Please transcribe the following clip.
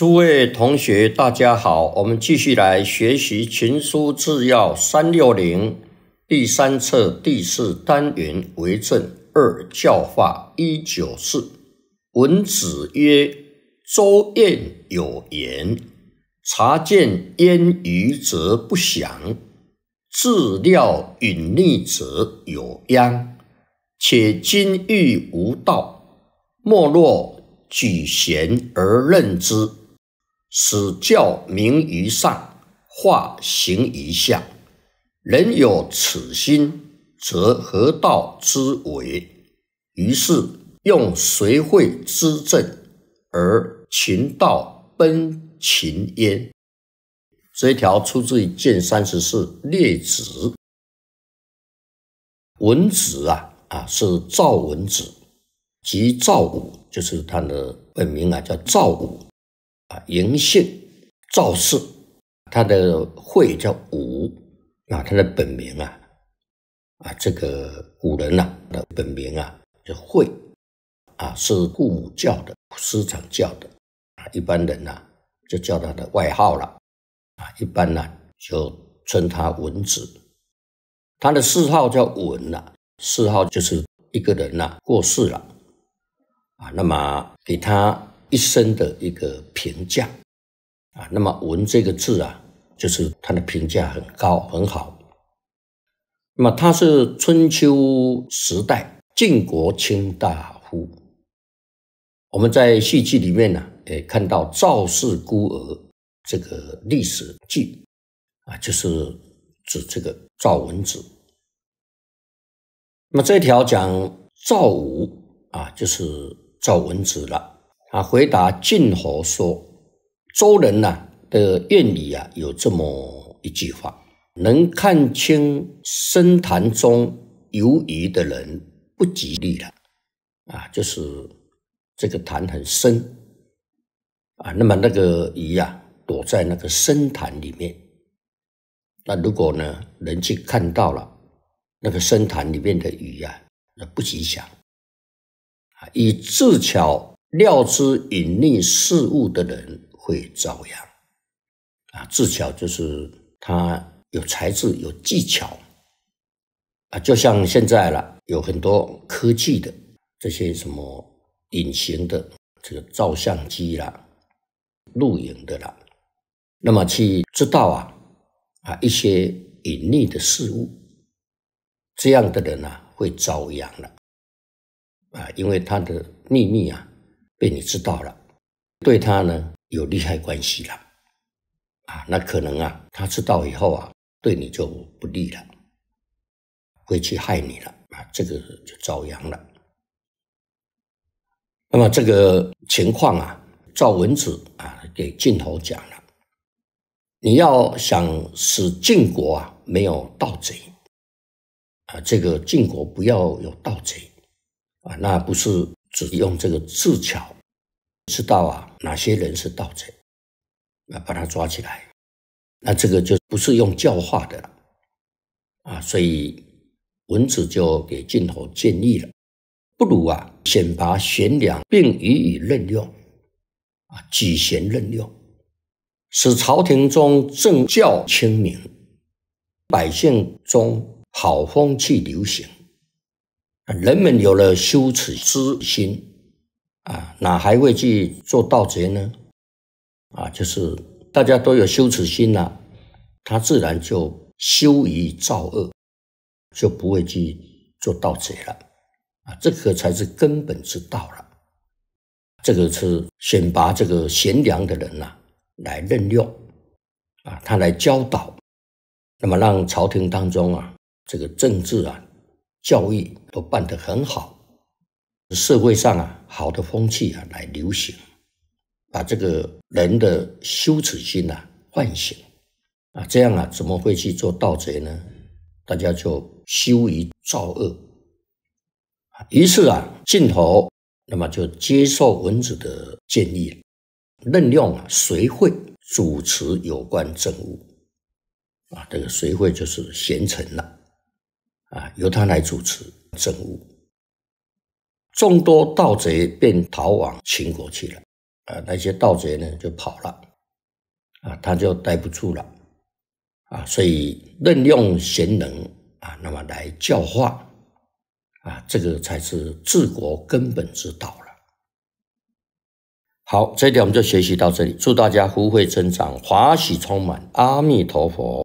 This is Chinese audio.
诸位同学，大家好！我们继续来学习《群书治要》三六零第三册第四单元“为政二教化一九四”。文子曰：“周谚有言：‘察见焉鱼则不祥，自料隐匿则有殃。’且今欲无道，莫若举贤而任之。”使教民于上，化形于下。人有此心，则何道之为？于是用随会之政，而秦道奔秦焉。这一条出自于《谏三十四列子》。文子啊啊，是赵文子，即赵武，就是他的本名啊，叫赵武。啊，银杏赵氏，他的讳叫武啊，他的本名啊，啊，这个古人呐的本名啊叫讳，啊，是父母叫的，师长叫的，啊，一般人呐就叫他的外号了，啊，一般呢就称他文子，他的谥号叫文呐，谥号就是一个人呐过世了，啊，那么给他。一生的一个评价啊，那么“文”这个字啊，就是他的评价很高很好。那么他是春秋时代晋国卿大夫。我们在《戏剧里面呢，也看到赵氏孤儿这个历史记啊，就是指这个赵文子。那么这条讲赵武啊，就是赵文子了。啊，回答晋侯说：“周人呢的谚语啊，有这么一句话：能看清深潭中游鱼的人不吉利了。啊，就是这个潭很深啊，那么那个鱼呀躲在那个深潭里面。那如果呢人去看到了那个深潭里面的鱼呀，那不吉祥。啊，以智巧。”料知隐匿事物的人会遭殃啊！智巧就是他有才智、有技巧啊，就像现在了，有很多科技的这些什么隐形的这个照相机了、录影的了，那么去知道啊啊一些隐匿的事物，这样的人呢会遭殃了啊，因为他的秘密啊。被你知道了，对他呢有利害关系了，啊，那可能啊，他知道以后啊，对你就不利了，会去害你了，啊，这个就遭殃了。那么这个情况啊，赵文子啊给镜头讲了，你要想使晋国啊没有盗贼，啊，这个晋国不要有盗贼，啊，那不是。只用这个智巧，知道啊哪些人是盗贼，那把他抓起来，那这个就不是用教化的了，啊所以文子就给镜头建议了，不如啊选拔贤良，并予以任用，啊举贤任用，使朝廷中政教清明，百姓中好风气流行。人们有了羞耻之心啊，哪还会去做盗贼呢？啊，就是大家都有羞耻心呐，他自然就羞于造恶，就不会去做盗贼了。啊，这个才是根本之道了。这个是选拔这个贤良的人呐，来任用啊，他来教导，那么让朝廷当中啊，这个政治啊。教育都办得很好，社会上啊，好的风气啊来流行，把这个人的羞耻心呐唤醒，啊，这样啊，怎么会去做盗贼呢？大家就羞于造恶，于是啊，镜头那么就接受文子的建议，任用啊，谁会主持有关政务？啊，这个谁会就是贤臣了。啊，由他来主持政务，众多盗贼便逃往秦国去了。啊，那些盗贼呢就跑了，啊，他就待不住了，啊，所以任用贤能啊，那么来教化，啊，这个才是治国根本之道了。好，这一我们就学习到这里。祝大家福慧增长，华喜充满。阿弥陀佛。